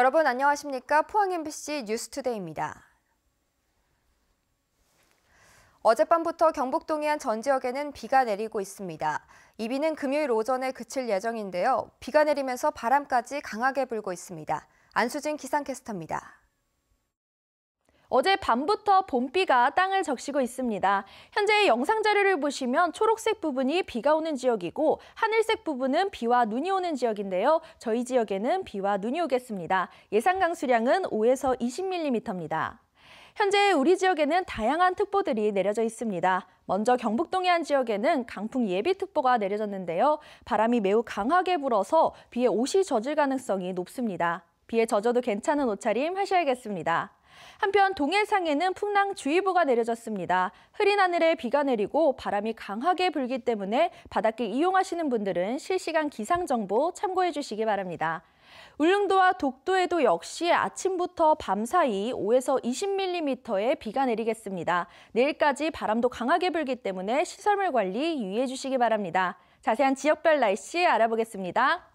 여러분 안녕하십니까? 포항 MBC 뉴스투데이입니다. 어젯밤부터 경북 동해안 전 지역에는 비가 내리고 있습니다. 이 비는 금요일 오전에 그칠 예정인데요. 비가 내리면서 바람까지 강하게 불고 있습니다. 안수진 기상캐스터입니다. 어제 밤부터 봄비가 땅을 적시고 있습니다. 현재 영상 자료를 보시면 초록색 부분이 비가 오는 지역이고 하늘색 부분은 비와 눈이 오는 지역인데요. 저희 지역에는 비와 눈이 오겠습니다. 예상 강수량은 5에서 20mm입니다. 현재 우리 지역에는 다양한 특보들이 내려져 있습니다. 먼저 경북 동해안 지역에는 강풍 예비특보가 내려졌는데요. 바람이 매우 강하게 불어서 비에 옷이 젖을 가능성이 높습니다. 비에 젖어도 괜찮은 옷차림 하셔야겠습니다. 한편 동해상에는 풍랑주의보가 내려졌습니다. 흐린 하늘에 비가 내리고 바람이 강하게 불기 때문에 바닷길 이용하시는 분들은 실시간 기상정보 참고해 주시기 바랍니다. 울릉도와 독도에도 역시 아침부터 밤 사이 5에서 20mm의 비가 내리겠습니다. 내일까지 바람도 강하게 불기 때문에 시설물 관리 유의해 주시기 바랍니다. 자세한 지역별 날씨 알아보겠습니다.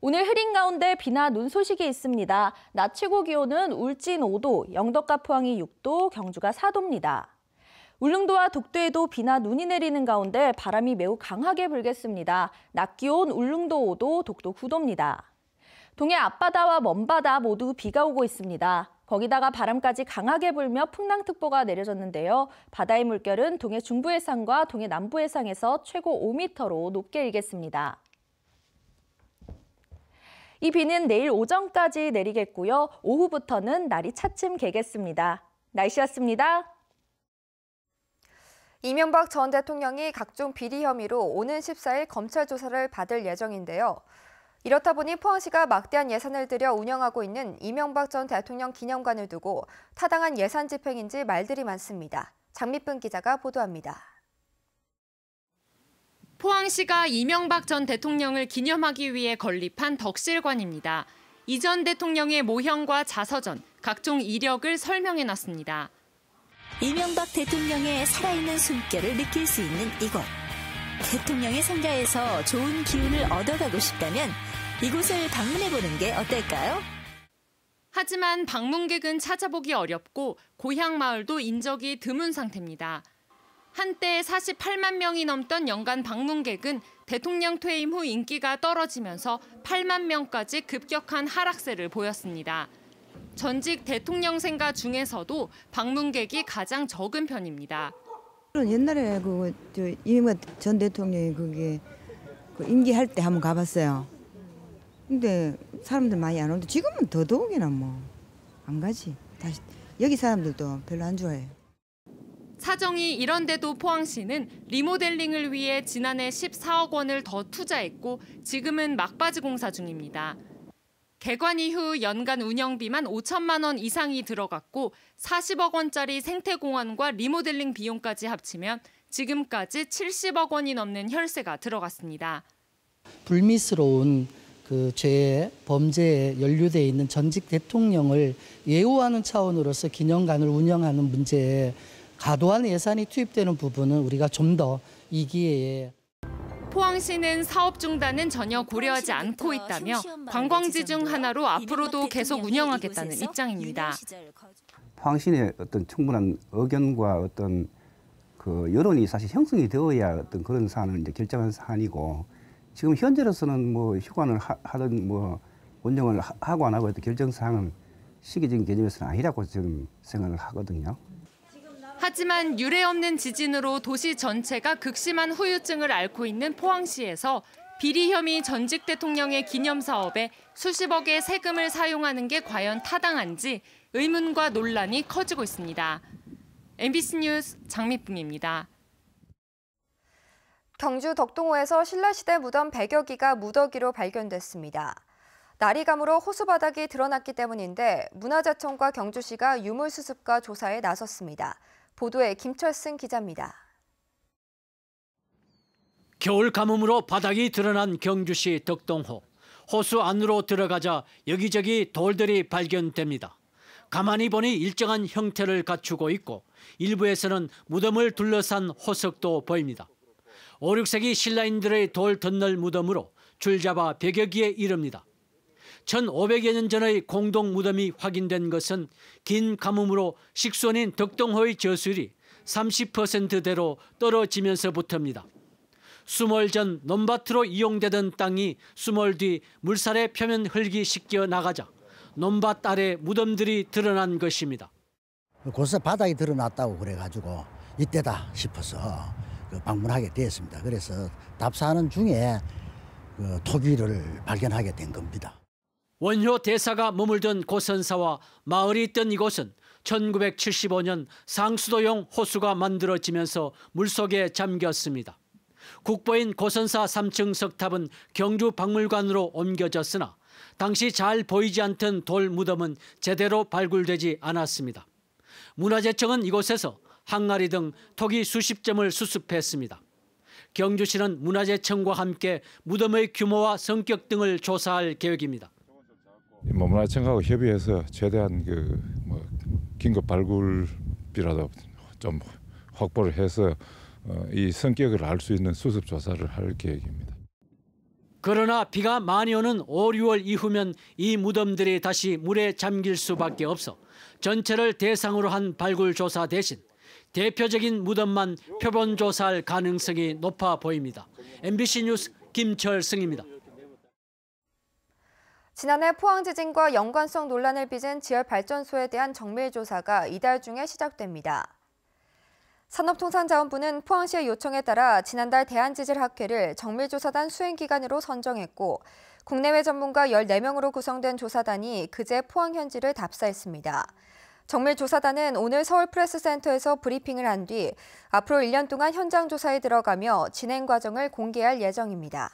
오늘 흐린 가운데 비나 눈 소식이 있습니다. 낮 최고 기온은 울진 5도, 영덕과 포항이 6도, 경주가 4도입니다. 울릉도와 독도에도 비나 눈이 내리는 가운데 바람이 매우 강하게 불겠습니다. 낮 기온 울릉도 5도, 독도 9도입니다. 동해 앞바다와 먼바다 모두 비가 오고 있습니다. 거기다가 바람까지 강하게 불며 풍랑특보가 내려졌는데요. 바다의 물결은 동해 중부 해상과 동해 남부 해상에서 최고 5m로 높게 일겠습니다. 이 비는 내일 오전까지 내리겠고요. 오후부터는 날이 차츰 개겠습니다. 날씨였습니다. 이명박 전 대통령이 각종 비리 혐의로 오는 14일 검찰 조사를 받을 예정인데요. 이렇다 보니 포항시가 막대한 예산을 들여 운영하고 있는 이명박 전 대통령 기념관을 두고 타당한 예산 집행인지 말들이 많습니다. 장미쁜 기자가 보도합니다. 포항시가 이명박 전 대통령을 기념하기 위해 건립한 덕실관입니다. 이 전 대통령의 모형과 자서전, 각종 이력을 설명해놨습니다. 이명박 대통령의 살아있는 숨결을 느낄 수 있는 이곳. 대통령의 생자에서 좋은 기운을 얻어가고 싶다면 이곳을 방문해보는 게 어떨까요? 하지만 방문객은 찾아보기 어렵고 고향 마을도 인적이 드문 상태입니다. 한때 48만 명이 넘던 연간 방문객은 대통령 퇴임 후 인기가 떨어지면서 8만 명까지 급격한 하락세를 보였습니다. 전직 대통령 생가 중에서도 방문객이 가장 적은 편입니다. 옛날에 그이명전 대통령이 그게 그 임기할 때 한번 가봤어요. 근데 사람들 많이 안 오는데 지금은 더더욱이나 뭐 안 가지. 다시 여기 사람들도 별로 안 좋아해요. 사정이 이런데도 포항시는 리모델링을 위해 지난해 14억 원을 더 투자했고 지금은 막바지 공사 중입니다. 개관 이후 연간 운영비만 5천만 원 이상이 들어갔고 40억 원짜리 생태공원과 리모델링 비용까지 합치면 지금까지 70억 원이 넘는 혈세가 들어갔습니다. 불미스러운 그 죄의 범죄에 연루돼 있는 전직 대통령을 예우하는 차원으로서 기념관을 운영하는 문제에 과도한 예산이 투입되는 부분은 우리가 좀 더이 기회에 포항시는 사업 중단은 전혀 고려하지 않고 있다며 관광지 중 하나로 앞으로도 계속 운영하겠다는 입장입니다. 포항시의 어떤 충분한 의견과 어떤 그 여론이 사실 형성이 되어야 어떤 그런 사안을 이제 결정한 사안이고 지금 현재로서는 뭐 휴관을 하, 든뭐 운영을 하고 안 하고 결정 사항은 시기적인 개념에서는 아니라고 지금 생각을 하거든요. 하지만 유례 없는 지진으로 도시 전체가 극심한 후유증을 앓고 있는 포항시에서 비리 혐의 전직 대통령의 기념 사업에 수십억의 세금을 사용하는 게 과연 타당한지 의문과 논란이 커지고 있습니다. MBC 뉴스 장미쁨입니다. 경주 덕동호에서 신라시대 무덤 100여 기가 무더기로 발견됐습니다. 날이 가물어 호수바닥이 드러났기 때문인데 문화재청과 경주시가 유물수습과 조사에 나섰습니다. 보도에 김철승 기자입니다. 겨울 가뭄으로 바닥이 드러난 경주시 덕동호. 호수 안으로 들어가자 여기저기 돌들이 발견됩니다. 가만히 보니 일정한 형태를 갖추고 있고 일부에서는 무덤을 둘러싼 호석도 보입니다. 5, 6세기 신라인들의 돌 덧널 무덤으로 줄잡아 100여 기에 이릅니다. 1,500여 년 전의 공동 무덤이 확인된 것은 긴 가뭄으로 식수원인 덕동호의 저수율이 30%대로 떨어지면서부터입니다. 수몰 전 논밭으로 이용되던 땅이 수몰 뒤 물살에 표면 흙이 씻겨 나가자 논밭 아래 무덤들이 드러난 것입니다. 곳에 바닥이 드러났다고 그래가지고 이때다 싶어서 그 방문하게 되었습니다. 그래서 답사하는 중에 그 토기를 발견하게 된 겁니다. 원효 대사가 머물던 고선사와 마을이 있던 이곳은 1975년 상수도용 호수가 만들어지면서 물속에 잠겼습니다. 국보인 고선사 3층 석탑은 경주 박물관으로 옮겨졌으나 당시 잘 보이지 않던 돌 무덤은 제대로 발굴되지 않았습니다. 문화재청은 이곳에서 항아리 등 토기 수십 점을 수습했습니다. 경주시는 문화재청과 함께 무덤의 규모와 성격 등을 조사할 계획입니다. 문화청하고 협의해서 최대한 그뭐 긴급 발굴비라도 좀 확보를 해서 어, 이 성격을 알 수 있는 수습 조사를 할 계획입니다. 그러나 비가 많이 오는 5, 6월 이후면 이 무덤들이 다시 물에 잠길 수밖에 없어 전체를 대상으로 한 발굴 조사 대신 대표적인 무덤만 표본 조사할 가능성이 높아 보입니다. MBC 뉴스 김철승입니다. 지난해 포항 지진과 연관성 논란을 빚은 지열 발전소에 대한 정밀 조사가 이달 중에 시작됩니다. 산업통상자원부는 포항시의 요청에 따라 지난달 대한지질학회를 정밀조사단 수행기관으로 선정했고 국내외 전문가 14명으로 구성된 조사단이 그제 포항 현지를 답사했습니다. 정밀조사단은 오늘 서울프레스센터에서 브리핑을 한 뒤 앞으로 1년 동안 현장 조사에 들어가며 진행 과정을 공개할 예정입니다.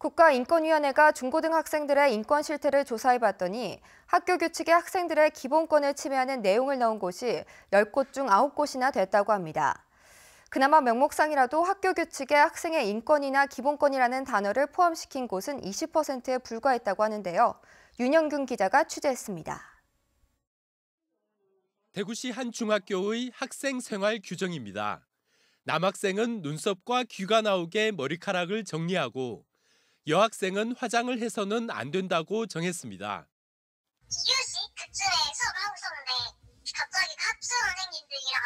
국가인권위원회가 중고등학생들의 인권 실태를 조사해봤더니 학교 규칙에 학생들의 기본권을 침해하는 내용을 넣은 곳이 10곳 중 9곳이나 됐다고 합니다. 그나마 명목상이라도 학교 규칙에 학생의 인권이나 기본권이라는 단어를 포함시킨 곳은 20%에 불과했다고 하는데요. 윤영균 기자가 취재했습니다. 대구시 한 중학교의 학생 생활 규정입니다. 남학생은 눈썹과 귀가 나오게 머리카락을 정리하고 여학생은 화장을 해서는 안 된다고 정했습니다. 2교시 그쯤에 수업을 하고 있었는데 갑자기 그학 선생님들이랑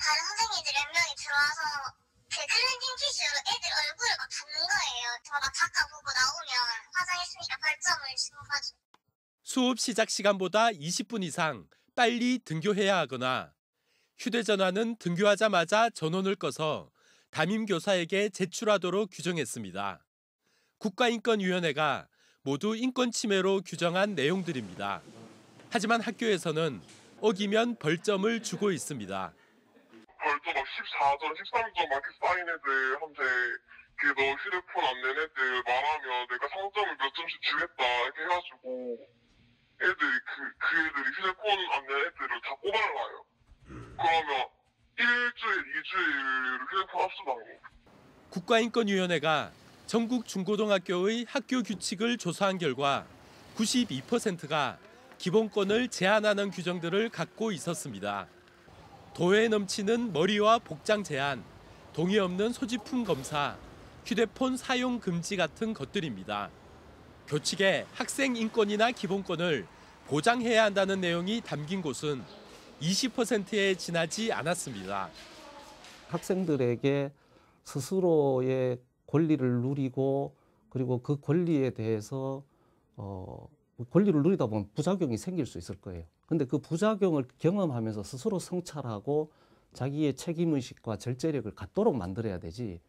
다른 선생님들 몇 명이 들어와서 그 클렌징 티슈로 애들 얼굴을 막 닦는 거예요. 저막 닦아보고 나오면 화장했으니까 벌점을 주는 거죠. 수업 시작 시간보다 20분 이상 빨리 등교해야 하거나 휴대전화는 등교하자마자 전원을 꺼서 담임 교사에게 제출하도록 규정했습니다. 국가인권위원회가 모두 인권 침해로 규정한 내용들입니다. 하지만 학교에서는 어기면 벌점을 주고 있습니다. 벌점 14점, 13점 막 쌓인 애들한테 너 휴대폰 안낸 애들 말하면 내가 상점을 몇 점씩 주겠다 이렇게 해가지고 애들이 그, 그 애들이 휴대폰 안낸 애들을 다 꼬발라요. 그러면 일주일, 이주일 휴대폰 합수당해. 국가인권위원회가 전국 중고등학교의 학교 규칙을 조사한 결과 92%가 기본권을 제한하는 규정들을 갖고 있었습니다. 도에 넘치는 머리와 복장 제한, 동의 없는 소지품 검사, 휴대폰 사용 금지 같은 것들입니다. 교칙에 학생 인권이나 기본권을 보장해야 한다는 내용이 담긴 곳은 20%에 지나지 않았습니다. 학생들에게 스스로의 권리를 누리고 그리고 그 권리에 대해서 어, 권리를 누리다 보면 부작용이 생길 수 있을 거예요. 근데 그 부작용을 경험하면서 스스로 성찰하고 자기의 책임의식과 절제력을 갖도록 만들어야 되지.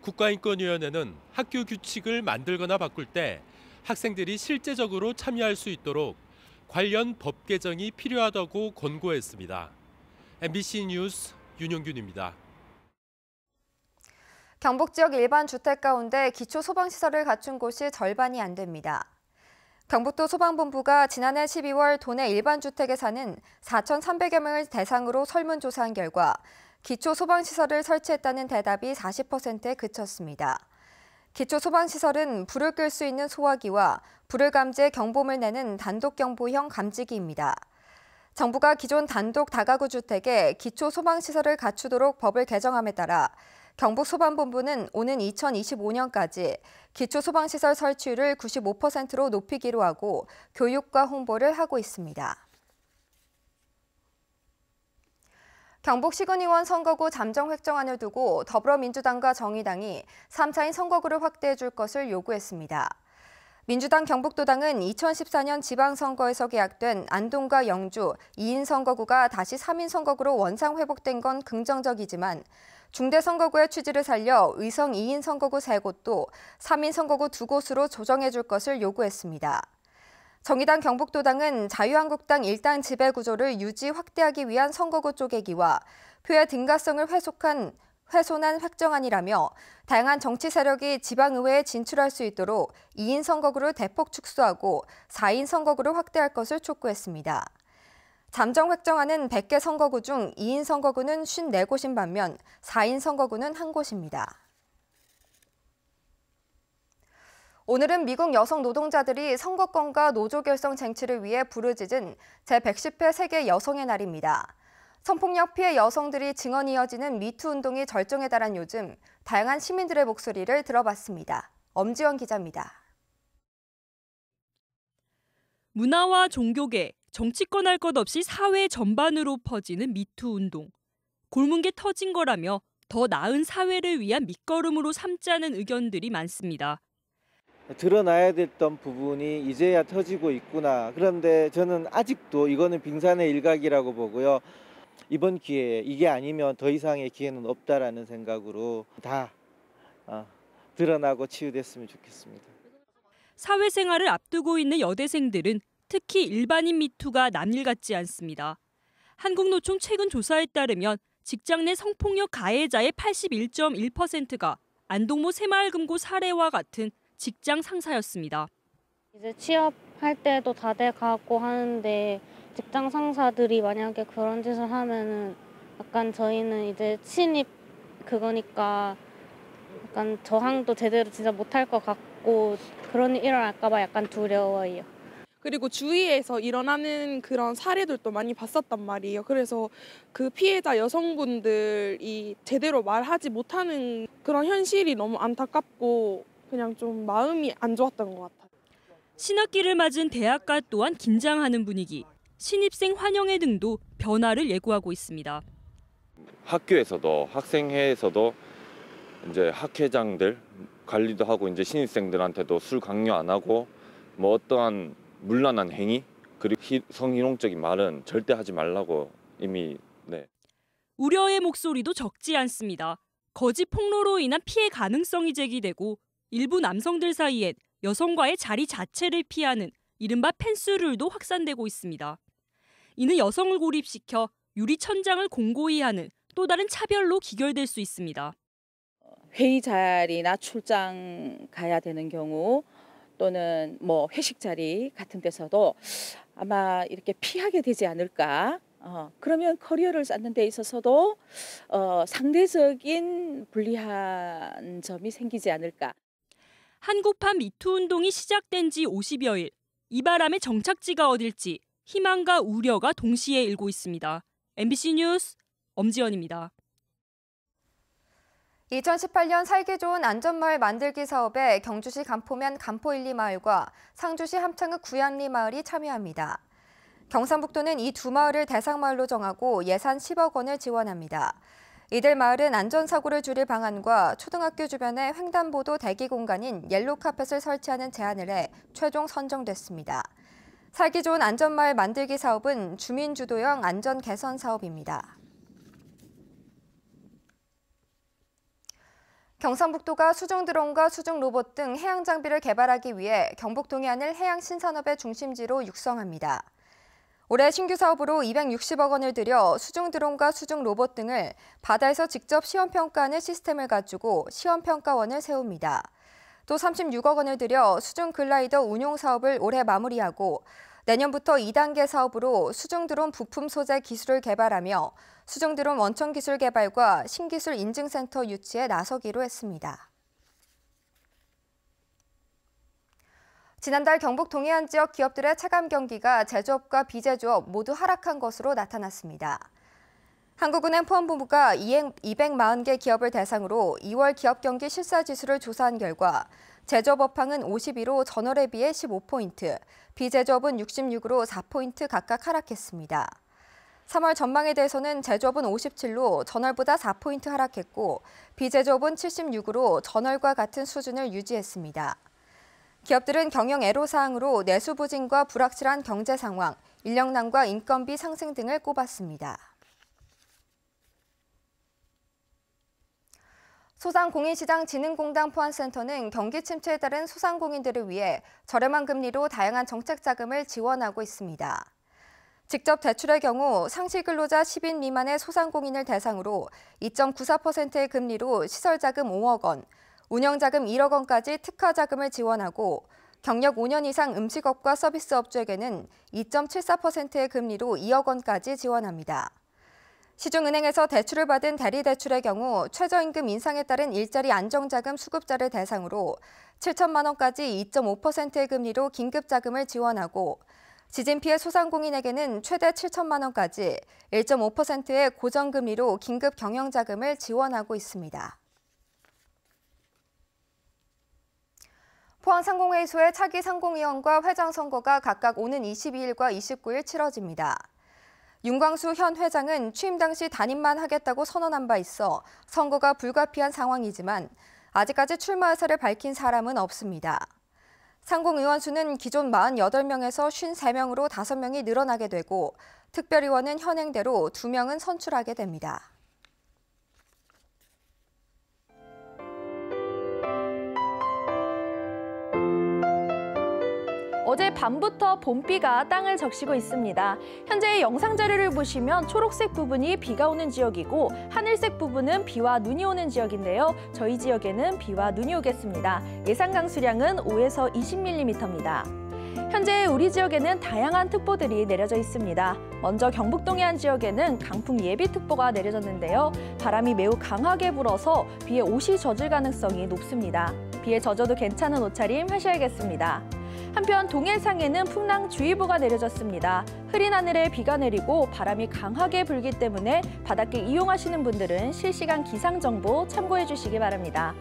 국가인권위원회는 학교 규칙을 만들거나 바꿀 때 학생들이 실제적으로 참여할 수 있도록 관련 법 개정이 필요하다고 권고했습니다. MBC 뉴스 윤영균입니다. 경북 지역 일반 주택 가운데 기초 소방시설을 갖춘 곳이 절반이 안 됩니다. 경북도 소방본부가 지난해 12월 도내 일반 주택에 사는 4,300여 명을 대상으로 설문조사한 결과 기초 소방시설을 설치했다는 대답이 40%에 그쳤습니다. 기초 소방시설은 불을 끌 수 있는 소화기와 불을 감지해 경보를 내는 단독경보형 감지기입니다. 정부가 기존 단독 다가구 주택에 기초 소방시설을 갖추도록 법을 개정함에 따라 경북소방본부는 오는 2025년까지 기초소방시설 설치율을 95%로 높이기로 하고 교육과 홍보를 하고 있습니다. 경북시군의원 선거구 잠정 획정안을 두고 더불어민주당과 정의당이 3차인 선거구를 확대해 줄 것을 요구했습니다. 민주당 경북도당은 2014년 지방선거에서 계약된 안동과 영주 2인 선거구가 다시 3인 선거구로 원상 회복된 건 긍정적이지만 중대선거구의 취지를 살려 의성 2인 선거구 3곳도 3인 선거구 2곳으로 조정해 줄 것을 요구했습니다. 정의당 경북도당은 자유한국당 일당 지배구조를 유지 확대하기 위한 선거구 쪼개기와 표의 등가성을 회속한 훼손한 확정안이라며 다양한 정치 세력이 지방의회에 진출할 수 있도록 2인 선거구를 대폭 축소하고 4인 선거구를 확대할 것을 촉구했습니다. 잠정 획정하는 100개 선거구 중 2인 선거구는 54곳인 반면 4인 선거구는 한 곳입니다. 오늘은 미국 여성 노동자들이 선거권과 노조 결성 쟁취를 위해 부르짖은 제110회 세계 여성의 날입니다. 성폭력 피해 여성들이 증언 이어지는 미투 운동이 절정에 달한 요즘 다양한 시민들의 목소리를 들어봤습니다. 엄지원 기자입니다. 문화와 종교계, 정치권 할 것 없이 사회 전반으로 퍼지는 미투 운동, 골문 계 터진 거라며 더 나은 사회를 위한 밑거름으로 삼자는 의견들이 많습니다. 드러나야 됐던 부분이 이제야 터지고 있구나. 그런데 저는 아직도 이거는 빙산의 일각이라고 보고요. 이번 기회에 이게 아니면 더 이상의 기회는 없다라는 생각으로 다 어, 드러나고 치유됐으면 좋겠습니다. 사회생활을 앞두고 있는 여대생들은 특히 일반인 미투가 남일 같지 않습니다. 한국노총 최근 조사에 따르면 직장 내 성폭력 가해자의 81.1%가 안동모 새마을금고 사례와 같은 직장 상사였습니다. 이제 취업할 때도 다 돼가고 하는데 직장 상사들이 만약에 그런 짓을 하면은 약간 저희는 이제 친입 그거니까 약간 저항도 제대로 진짜 못할 것 같고 그런 일어날까봐 약간 두려워요. 그리고 주위에서 일어나는 그런 사례들도 많이 봤었단 말이에요. 그래서 그 피해자 여성분들이 제대로 말하지 못하는 그런 현실이 너무 안타깝고 그냥 좀 마음이 안 좋았던 것 같아요. 신학기를 맞은 대학가 또한 긴장하는 분위기. 신입생 환영회 등도 변화를 예고하고 있습니다. 학교에서도 학생회에서도 이제 학회장들 관리도 하고 이제 신입생들한테도 술 강요 안 하고 뭐 어떠한 물난한 행위 그리고 성희롱적인 말은 절대 하지 말라고 이미 네. 우려의 목소리도 적지 않습니다. 거짓 폭로로 인한 피해 가능성이 제기되고 일부 남성들 사이에 여성과의 자리 자체를 피하는 이른바 펜스룰도 확산되고 있습니다. 이는 여성을 고립시켜 유리 천장을 공고히 하는 또 다른 차별로 기결될 수 있습니다. 회의 자리나 출장 가야 되는 경우 또는 뭐 회식 자리 같은 데서도 아마 이렇게 피하게 되지 않을까. 어, 그러면 커리어를 쌓는 데 있어서도 어, 상대적인 불리한 점이 생기지 않을까. 한국판 미투 운동이 시작된 지 50여일. 이바람의 정착지가 어딜지 희망과 우려가 동시에 일고 있습니다. MBC 뉴스 엄지원입니다 2018년 살기 좋은 안전마을 만들기 사업에 경주시 간포면 간포 1, 리마을과 상주시 함창읍 구양리 마을이 참여합니다. 경상북도는 이 두 마을을 대상마을로 정하고 예산 10억 원을 지원합니다. 이들 마을은 안전사고를 줄일 방안과 초등학교 주변에 횡단보도 대기 공간인 옐로카펫을 설치하는 제안을 해 최종 선정됐습니다. 살기 좋은 안전마을 만들기 사업은 주민 주도형 안전 개선 사업입니다. 경상북도가 수중 드론과 수중 로봇 등 해양 장비를 개발하기 위해 경북 동해안을 해양 신산업의 중심지로 육성합니다. 올해 신규 사업으로 260억 원을 들여 수중 드론과 수중 로봇 등을 바다에서 직접 시험 평가하는 시스템을 갖추고 시험 평가원을 세웁니다. 또 36억 원을 들여 수중 글라이더 운용 사업을 올해 마무리하고 내년부터 2단계 사업으로 수중드론 부품 소재 기술을 개발하며 수중드론 원천 기술 개발과 신기술 인증센터 유치에 나서기로 했습니다. 지난달 경북 동해안 지역 기업들의 차감 경기가 제조업과 비제조업 모두 하락한 것으로 나타났습니다. 한국은행 포함부부가 240개 기업을 대상으로 2월 기업 경기 실사 지수를 조사한 결과 제조업황은 52로 전월에 비해 15포인트, 비제조업은 66으로 4포인트 각각 하락했습니다. 3월 전망에 대해서는 제조업은 57로 전월보다 4포인트 하락했고 비제조업은 76으로 전월과 같은 수준을 유지했습니다. 기업들은 경영 애로사항으로 내수 부진과 불확실한 경제 상황, 인력난과 인건비 상승 등을 꼽았습니다. 소상공인시장진흥공단 포환센터는 경기 침체에 따른 소상공인들을 위해 저렴한 금리로 다양한 정책 자금을 지원하고 있습니다. 직접 대출의 경우 상시 근로자 10인 미만의 소상공인을 대상으로 2.94%의 금리로 시설 자금 5억 원, 운영 자금 1억 원까지 특화 자금을 지원하고 경력 5년 이상 음식업과 서비스 업주에게는 2.74%의 금리로 2억 원까지 지원합니다. 시중은행에서 대출을 받은 대리대출의 경우 최저임금 인상에 따른 일자리 안정자금 수급자를 대상으로 7천만 원까지 2.5%의 금리로 긴급자금을 지원하고 지진 피해 소상공인에게는 최대 7천만 원까지 1.5%의 고정금리로 긴급 경영자금을 지원하고 있습니다. 포항상공회의소의 차기 상공위원과 회장 선거가 각각 오는 22일과 29일 치러집니다. 윤광수 현 회장은 취임 당시 단임만 하겠다고 선언한 바 있어 선거가 불가피한 상황이지만 아직까지 출마 의사를 밝힌 사람은 없습니다. 상공 의원 수는 기존 48명에서 53명으로 5명이 늘어나게 되고 특별의원은 현행대로 2명은 선출하게 됩니다. 어제 밤부터 봄비가 땅을 적시고 있습니다. 현재 영상 자료를 보시면 초록색 부분이 비가 오는 지역이고 하늘색 부분은 비와 눈이 오는 지역인데요. 저희 지역에는 비와 눈이 오겠습니다. 예상 강수량은 5에서 20mm입니다. 현재 우리 지역에는 다양한 특보들이 내려져 있습니다. 먼저 경북 동해안 지역에는 강풍 예비특보가 내려졌는데요. 바람이 매우 강하게 불어서 비에 옷이 젖을 가능성이 높습니다. 비에 젖어도 괜찮은 옷차림 하셔야겠습니다. 한편 동해상에는 풍랑주의보가 내려졌습니다. 흐린 하늘에 비가 내리고 바람이 강하게 불기 때문에 바닷길 이용하시는 분들은 실시간 기상정보 참고해 주시기 바랍니다.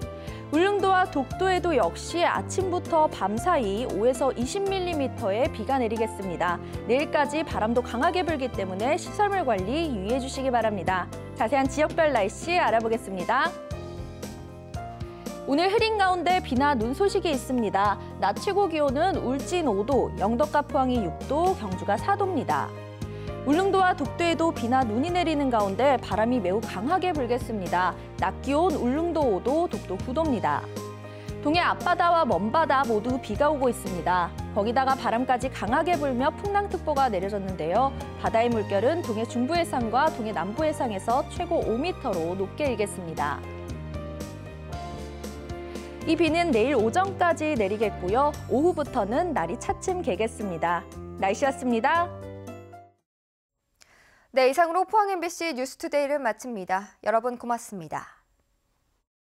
울릉도와 독도에도 역시 아침부터 밤 사이 5에서 20mm의 비가 내리겠습니다. 내일까지 바람도 강하게 불기 때문에 시설물 관리 유의해 주시기 바랍니다. 자세한 지역별 날씨 알아보겠습니다. 오늘 흐린 가운데 비나 눈 소식이 있습니다. 낮 최고 기온은 울진 5도, 영덕과 포항이 6도, 경주가 4도입니다. 울릉도와 독도에도 비나 눈이 내리는 가운데 바람이 매우 강하게 불겠습니다. 낮 기온 울릉도 5도, 독도 9도입니다. 동해 앞바다와 먼바다 모두 비가 오고 있습니다. 거기다가 바람까지 강하게 불며 풍랑특보가 내려졌는데요. 바다의 물결은 동해 중부 해상과 동해 남부 해상에서 최고 5m로 높게 일겠습니다. 이 비는 내일 오전까지 내리겠고요. 오후부터는 날이 차츰 개겠습니다. 날씨였습니다. 네, 이상으로 포항 MBC 뉴스투데이를 마칩니다. 여러분 고맙습니다.